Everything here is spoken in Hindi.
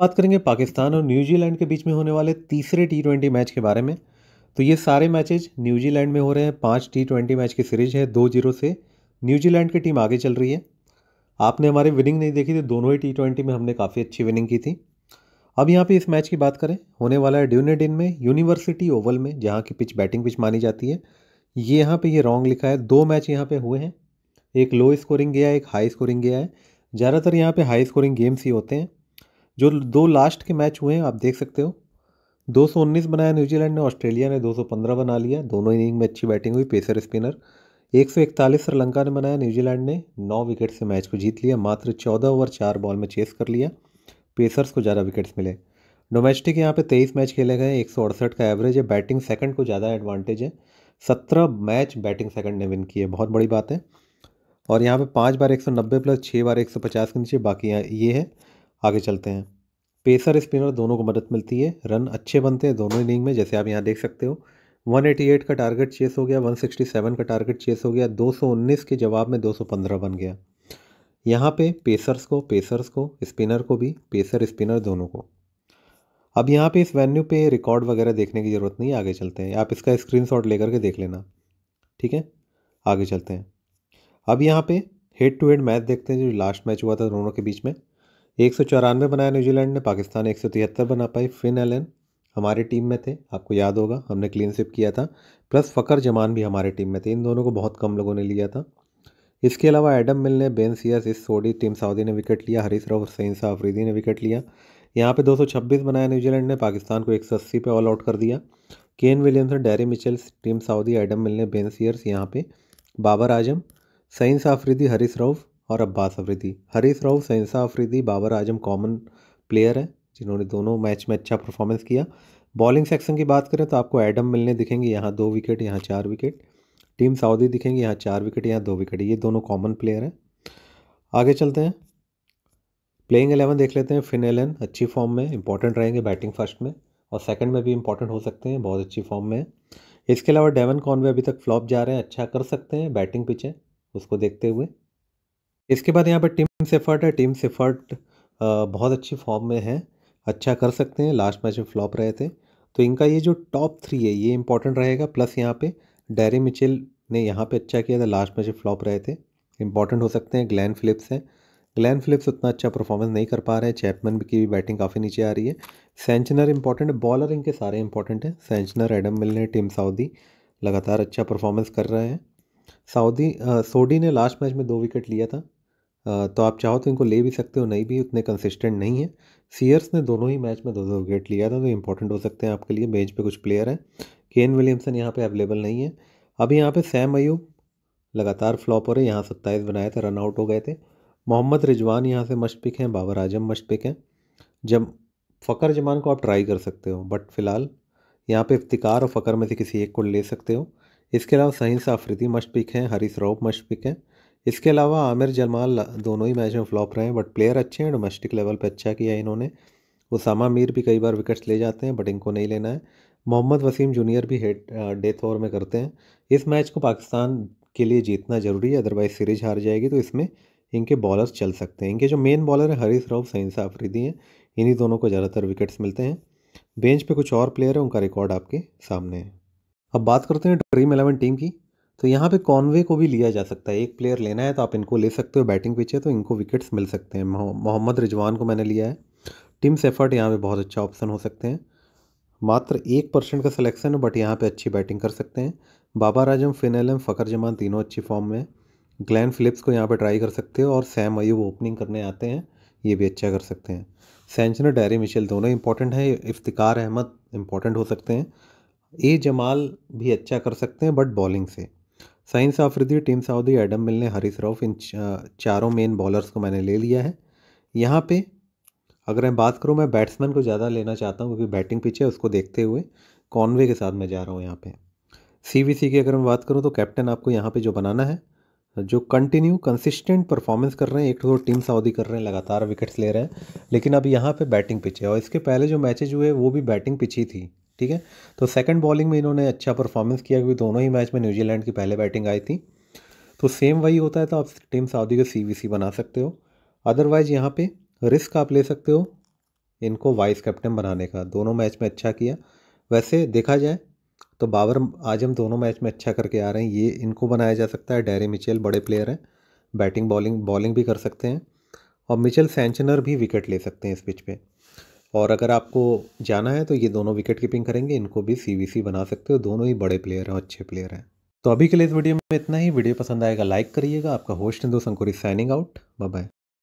बात करेंगे पाकिस्तान और न्यूजीलैंड के बीच में होने वाले तीसरे टी ट्वेंटी मैच के बारे में तो ये सारे मैचेज न्यूजीलैंड में हो रहे हैं पाँच टी ट्वेंटी मैच की सीरीज है दो जीरो से न्यूजीलैंड की टीम आगे चल रही है आपने हमारी विनिंग नहीं देखी थी दोनों ही टी ट्वेंटी में हमने काफ़ी अच्छी विनिंग की थी अब यहाँ पे इस मैच की बात करें होने वाला है ड्यूनेडिन में यूनिवर्सिटी ओवल में जहाँ की पिच बैटिंग पिच मानी जाती है ये यहाँ पे ये रॉन्ग लिखा है दो मैच यहाँ पे हुए हैं एक लो स्कोरिंग गया है एक हाई स्कोरिंग गया है ज़्यादातर यहाँ पे हाई स्कोरिंग गेम्स ही होते हैं जो दो लास्ट के मैच हुए हैं आप देख सकते हो 219 बनाया न्यूजीलैंड ने ऑस्ट्रेलिया ने 215 बना लिया दोनों इनिंग में अच्छी बैटिंग हुई पेसर स्पिनर 141 श्रीलंका ने बनाया न्यूजीलैंड ने 9 विकेट से मैच को जीत लिया मात्र 14 ओवर चार बॉल में चेस कर लिया पेसर्स को ज़्यादा विकेट्स मिले डोमेस्टिक यहाँ पे 23 मैच खेले गए एक का एवरेज है बैटिंग सेकंड को ज़्यादा एडवांटेज है सत्रह मैच बैटिंग सेकंड ने विन किए बहुत बड़ी बात है और यहाँ पर पाँच बार एक प्लस छः बार एक के नीचे बाकी ये है आगे चलते हैं पेसर स्पिनर दोनों को मदद मिलती है रन अच्छे बनते हैं दोनों इनिंग में जैसे आप यहाँ देख सकते हो 188 का टारगेट चेस हो गया 167 का टारगेट चेस हो गया 219 के जवाब में 215 बन गया यहाँ पे पेसर्स को पेसर्स को स्पिनर को भी पेसर स्पिनर दोनों को अब यहाँ पे इस वेन्यू पे रिकॉर्ड वगैरह देखने की ज़रूरत नहीं आगे चलते हैं आप इसका शॉट लेकर के देख लेना ठीक है आगे चलते हैं अब यहाँ पर हेड टू हेड मैच देखते हैं जो लास्ट मैच हुआ था दोनों के बीच में एक सौ चौरानवे बनाया न्यूजीलैंड ने पाकिस्तान एक सौ तिहत्तर बना पाई फिन एलन हमारी टीम में थे आपको याद होगा हमने क्लीन स्विप किया था प्लस फ़कर जमान भी हमारी टीम में थे इन दोनों को बहुत कम लोगों ने लिया था इसके अलावा एडम मिल ने बेन सियास इस सोडी टीम सऊदी ने विकेट लिया हरीश राव हुसैन शाह अफरीदी ने विकेट लिया यहाँ पे 226 बनाया न्यूजीलैंड ने पाकिस्तान को 180 पे ऑल आउट कर दिया केन ने Daryl Mitchells Tim Southee Adam Milne ने बेन सियर्स यहाँ पे बाबर आजम सईन शाह अफरीदी हरीश राउफ और अब्बास अफरीदी हरीश राउ सैनसा अफरीदी बाबर आजम कॉमन प्लेयर हैं जिन्होंने दोनों मैच में अच्छा परफॉर्मेंस किया बॉलिंग सेक्शन की बात करें तो आपको एडम मिलने दिखेंगे यहाँ दो विकेट यहाँ चार विकेट टीम सऊदी दिखेंगे यहाँ चार विकेट यहाँ दो विकेट ये दोनों कॉमन प्लेयर हैं आगे चलते हैं प्लेइंग एलेवन देख लेते हैं फिन एलन अच्छी फॉर्म में इंपॉर्टेंट रहेंगे बैटिंग फर्स्ट में और सेकंड में भी इंपॉर्टेंट हो सकते हैं बहुत अच्छी फॉर्म में इसके अलावा डेवन कॉनवे अभी तक फ्लॉप जा रहे हैं अच्छा कर सकते हैं बैटिंग पिच है उसको देखते हुए इसके बाद यहाँ पर टीम सेफर्ट है टीम सेफर्ट बहुत अच्छी फॉर्म में है अच्छा कर सकते हैं लास्ट मैच में फ्लॉप रहे थे तो इनका ये जो टॉप थ्री है ये इंपॉर्टेंट रहेगा प्लस यहाँ पे डेरी मिचेल ने यहाँ पे अच्छा किया था लास्ट मैच में फ्लॉप रहे थे इंपॉर्टेंट हो सकते हैं ग्लैन फिलिप्स हैं ग्लैन फिलिप्स उतना अच्छा परफॉर्मेंस नहीं कर पा रहे हैं चैपमैन की भी बैटिंग काफ़ी नीचे आ रही है सेंचनर इंपॉर्टेंट है बॉलर इनके सारे इंपॉर्टेंट हैं सेंचनर एडम मिल ने टीम सऊदी लगातार अच्छा परफॉर्मेंस कर रहे हैं सऊदी सोडी ने लास्ट मैच में दो विकेट लिया था तो आप चाहो तो इनको ले भी सकते हो नहीं भी उतने कंसिस्टेंट नहीं है सीयर्स ने दोनों ही मैच में दो दो विकेट लिया था तो इंपॉर्टेंट हो सकते हैं आपके लिए बेंच पे कुछ प्लेयर हैं केन विलियमसन यहाँ पे अवेलेबल नहीं है अभी यहाँ पे सैम अयूब लगातार फ्लॉप हो रहे यहाँ सत्ताईस बनाए थे रनआउट हो गए थे मोहम्मद रिजवान यहाँ से मस्ट पिक हैं बाबर आजम मस्ट पिक हैं जब फ़कर जमान को आप ट्राई कर सकते हो बट फ़िलहाल यहाँ पर इफ्तिकार और फ़कर में से किसी एक को ले सकते हो इसके अलावा सहीन साफरीदी मस्ट पिक हैं हरीश रऊफ मस्ट पिक हैं इसके अलावा आमिर जमाल दोनों ही मैच में फ्लॉप रहे हैं बट प्लेयर अच्छे हैं डोमेस्टिक लेवल पर अच्छा किया इन्होंने उसामा मीर भी कई बार विकेट्स ले जाते हैं बट इनको नहीं लेना है मोहम्मद वसीम जूनियर भी हेड डेथ ओवर में करते हैं इस मैच को पाकिस्तान के लिए जीतना ज़रूरी है अदरवाइज सीरीज हार जाएगी तो इसमें इनके बॉलर्स चल सकते हैं इनके जो मेन बॉलर हैं हरीश राउ सहिंसा अफरीदी हैं इन्हीं दोनों को ज़्यादातर विकेट्स मिलते हैं बेंच पे कुछ और प्लेयर हैं उनका रिकॉर्ड आपके सामने है अब बात करते हैं ड्रीम एलेवन टीम की तो यहाँ पे कॉनवे को भी लिया जा सकता है एक प्लेयर लेना है तो आप इनको ले सकते हो बैटिंग पिच है तो इनको विकेट्स मिल सकते हैं मोहम्मद रिजवान को मैंने लिया है टीम सेफर्ट यहाँ पे बहुत अच्छा ऑप्शन हो सकते हैं मात्र एक परसेंट का सिलेक्शन है बट यहाँ पे अच्छी बैटिंग कर सकते हैं बाबा राजम फिनलम फ़खर जमान तीनों अच्छी फॉर्म में ग्लैन फिलिप्स को यहाँ पर ट्राई कर सकते हो और सैम अयूब ओपनिंग करने आते हैं ये भी अच्छा कर सकते हैं सेंचनर डैरी मिशेल दोनों इंपॉर्टेंट हैं इफ्तिकार अहमद इंपॉर्टेंट हो सकते हैं ए जमाल भी अच्छा कर सकते हैं बट बॉलिंग से साइंस Afridi Tim Southee Adam Milne ने हरी रऊफ इन चारों मेन बॉलर्स को मैंने ले लिया है यहाँ पे अगर मैं बात करूँ मैं बैट्समैन को ज़्यादा लेना चाहता हूँ क्योंकि बैटिंग पिच है उसको देखते हुए कॉनवे के साथ मैं जा रहा हूँ यहाँ पे सी की अगर मैं बात करूँ तो कैप्टन आपको यहाँ पे जो बनाना है जो कंटिन्यू कंसिस्टेंट परफॉर्मेंस कर रहे हैं एक तो टीम सऊदी कर रहे हैं लगातार विकेट्स ले रहे हैं लेकिन अब यहाँ पर बैटिंग पिच है और इसके पहले जो मैचेज हुए वो भी बैटिंग पिच ही थी ठीक है तो सेकंड बॉलिंग में इन्होंने अच्छा परफॉर्मेंस किया क्योंकि दोनों ही मैच में न्यूजीलैंड की पहले बैटिंग आई थी तो सेम वही होता है तो आप टीम सऊदी को सी बना सकते हो अदरवाइज़ यहाँ पर रिस्क आप ले सकते हो इनको वाइस कैप्टन बनाने का दोनों मैच में अच्छा किया वैसे देखा जाए तो बाबर आजम दोनों मैच में अच्छा करके आ रहे हैं ये इनको बनाया जा सकता है डेरी मिचेल बड़े प्लेयर हैं बैटिंग बॉलिंग बॉलिंग भी कर सकते हैं और मिचेल सेंचनर भी विकेट ले सकते हैं इस पिच पे और अगर आपको जाना है तो ये दोनों विकेट कीपिंग करेंगे इनको भी सी बना सकते हो दोनों ही बड़े प्लेयर हैं अच्छे प्लेयर हैं तो अभी के लिए इस वीडियो में इतना ही वीडियो पसंद आएगा लाइक करिएगा आपका होस्ट हिंदू संकुरी साइनिंग आउट बाय